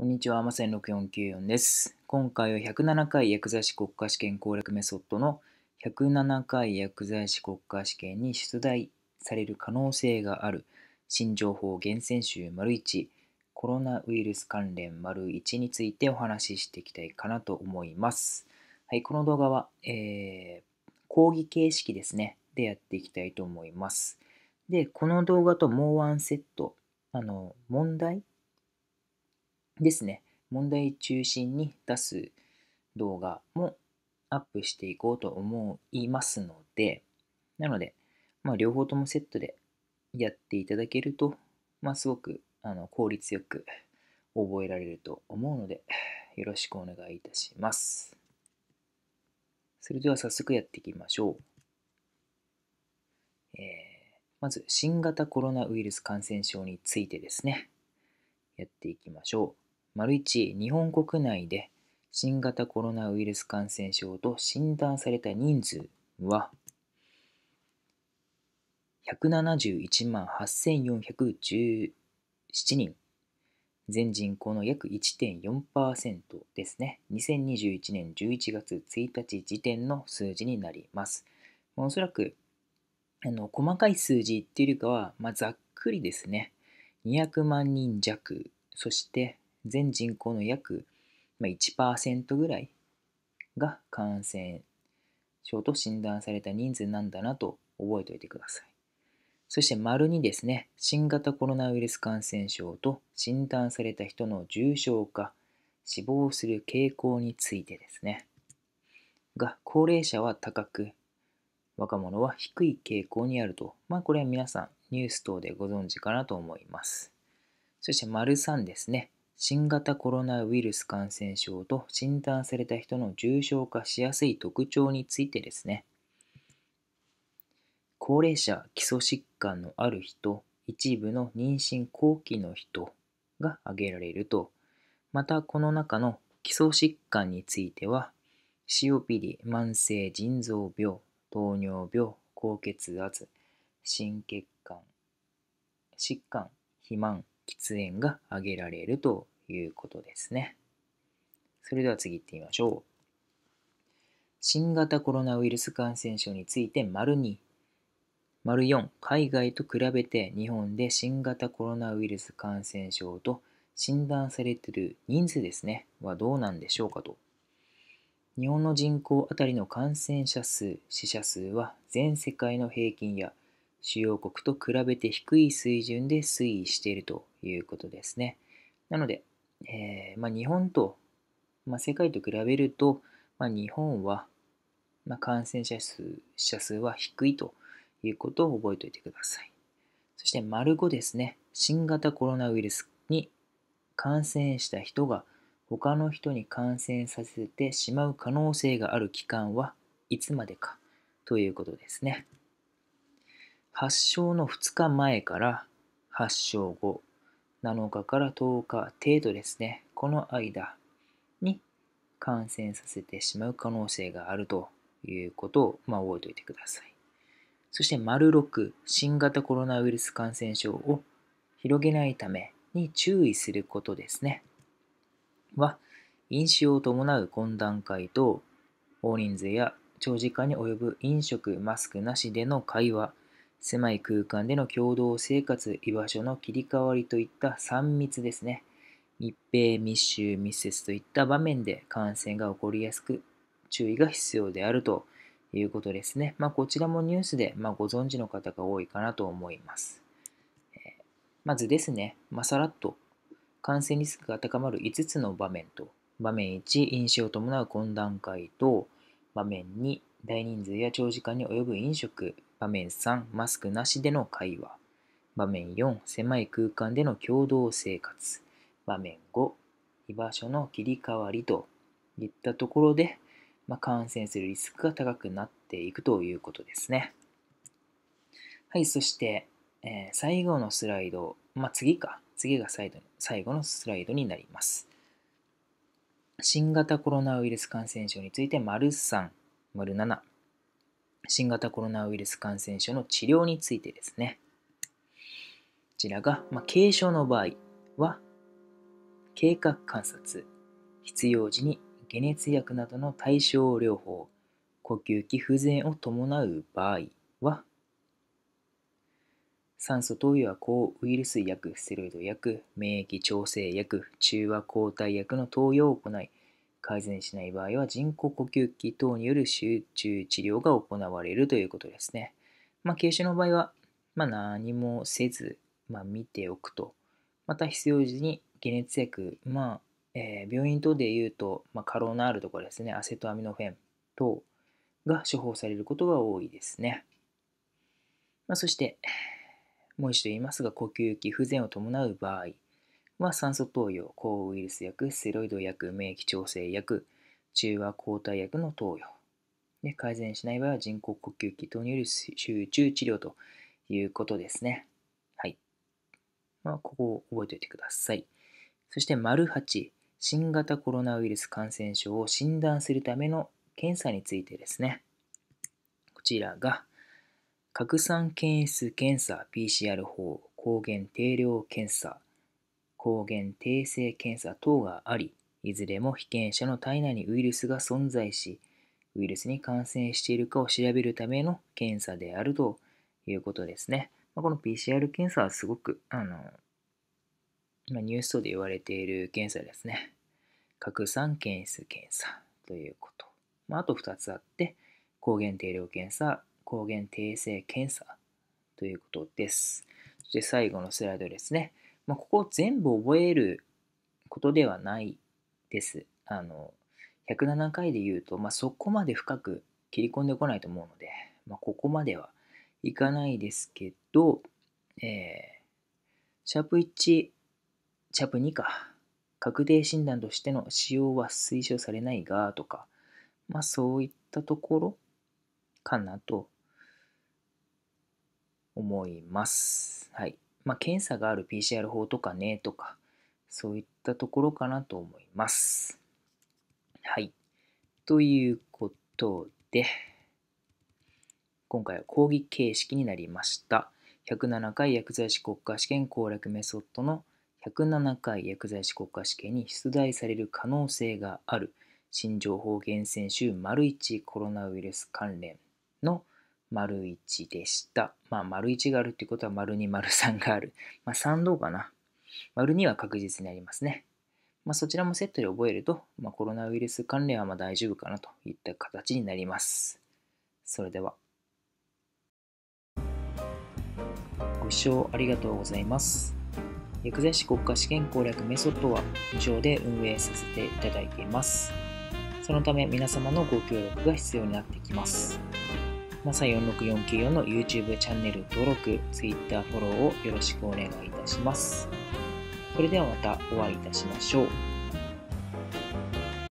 こんにちは、まさに6494です。今回は107回薬剤師国家試験攻略メソッドの107回薬剤師国家試験に出題される可能性がある新情報厳選集丸1コロナウイルス関連丸1についてお話ししていきたいかなと思います。はい、この動画は、えー、講義形式ですね、でやっていきたいと思います。で、この動画ともうワンセット、あの、問題ですね、問題中心に出す動画もアップしていこうと思いますので、なので、まあ、両方ともセットでやっていただけると、まあ、すごくあの効率よく覚えられると思うので、よろしくお願いいたします。それでは早速やっていきましょう。えー、まず、新型コロナウイルス感染症についてですね、やっていきましょう。丸一、日本国内で新型コロナウイルス感染症と診断された人数は171万8417人。全人口の約1.4%ですね。2021年11月1日時点の数字になります。おそらく、あの、細かい数字っていうよりかは、まあ、ざっくりですね。200万人弱、そして全人口の約1%ぐらいが感染症と診断された人数なんだなと覚えておいてください。そして丸にですね、新型コロナウイルス感染症と診断された人の重症化、死亡する傾向についてですね。が、高齢者は高く、若者は低い傾向にあると、まあこれは皆さんニュース等でご存知かなと思います。そして丸3ですね、新型コロナウイルス感染症と診断された人の重症化しやすい特徴についてですね。高齢者、基礎疾患のある人、一部の妊娠後期の人が挙げられると、またこの中の基礎疾患については、COPD、慢性腎臓病、糖尿病、高血圧、心血管、疾患、肥満、喫煙が挙げられるということですね。それでは次行ってみましょう。新型コロナウイルス感染症について丸2、丸4、海外と比べて日本で新型コロナウイルス感染症と診断されている人数ですね、はどうなんでしょうかと。日本の人口あたりの感染者数、死者数は全世界の平均や主要国と比べて低い水準で推移しているということですね。なので、えー、まあ、日本と、まあ、世界と比べると、まあ、日本は、ま感染者数者数は低いということを覚えておいてください。そして、丸5ですね。新型コロナウイルスに感染した人が他の人に感染させてしまう可能性がある期間はいつまでかということですね。発症の2日前から発症後7日から10日程度ですね、この間に感染させてしまう可能性があるということを、まあ、覚えておいてください。そして、丸6、新型コロナウイルス感染症を広げないために注意することですね。は、飲酒を伴う懇談会と、大人数や長時間に及ぶ飲食、マスクなしでの会話、狭い空間での共同生活、居場所の切り替わりといった3密ですね。密閉、密集、密接といった場面で感染が起こりやすく注意が必要であるということですね。まあ、こちらもニュースで、まご存知の方が多いかなと思います。えまずですね、まあ、さらっと感染リスクが高まる5つの場面と、場面1、飲酒を伴う懇談会と、場面2、大人数や長時間に及ぶ飲食、場面3、マスクなしでの会話。場面4、狭い空間での共同生活。場面5、居場所の切り替わりといったところで、まあ、感染するリスクが高くなっていくということですね。はい、そして、えー、最後のスライド、まあ、次か、次が最後最後のスライドになります。新型コロナウイルス感染症について、丸3、丸7、新型コロナウイルス感染症の治療についてですね。こちらが、まあ、軽症の場合は、経過観察、必要時に解熱薬などの対症療法、呼吸器不全を伴う場合は、酸素投与は抗ウイルス薬、ステロイド薬、免疫調整薬、中和抗体薬の投与を行い、改善しない場合は人工呼吸器等による集中治療が行われるということですね。まあ、軽症の場合は、まあ、何もせず、まあ、見ておくと。また必要時に解熱薬、まあえー、病院等でいうと、まあ、過労のあるところですね、アセトアミノフェン等が処方されることが多いですね。まあ、そして、もう一度言いますが、呼吸器不全を伴う場合、は酸素投与、抗ウイルス薬、ステロイド薬、免疫調整薬、中和抗体薬の投与。で改善しない場合は人工呼吸器等による集中治療ということですね。はい。まあ、ここを覚えておいてください。そして、丸8、新型コロナウイルス感染症を診断するための検査についてですね。こちらが、核酸検出検査 PCR 法、抗原定量検査、抗原定性検査等があり、いずれも被験者の体内にウイルスが存在し、ウイルスに感染しているかを調べるための検査であるということですね。まあ、この PCR 検査はすごく、あの、今ニュース等で言われている検査ですね。拡散検出検査ということ。まあ、あと2つあって、抗原定量検査、抗原定性検査ということです。そして最後のスライドですね。まあ、ここを全部覚えることではないです。あの、107回で言うと、まあ、そこまで深く切り込んでこないと思うので、まあ、ここまではいかないですけど、えー、シャープ1、シャープ2か、確定診断としての使用は推奨されないが、とか、まあそういったところかなと思います。はい。まあ、検査がある PCR 法とかねとか、そういったところかなと思います。はい。ということで、今回は講義形式になりました。107回薬剤師国家試験攻略メソッドの107回薬剤師国家試験に出題される可能性がある新情報源泉週 ① コロナウイルス関連の丸一でした。まあ、丸1があるってことは、丸2、丸3がある。まあ、3どうかな。丸2は確実にありますね。まあ、そちらもセットで覚えると、まあ、コロナウイルス関連はま大丈夫かなといった形になります。それでは。ご視聴ありがとうございます。薬剤師国家試験攻略メソッドは無償で運営させていただいています。そのため皆様のご協力が必要になってきます。まさ46494の YouTube チャンネル登録、Twitter フォローをよろしくお願いいたします。それではまたお会いいたしましょう。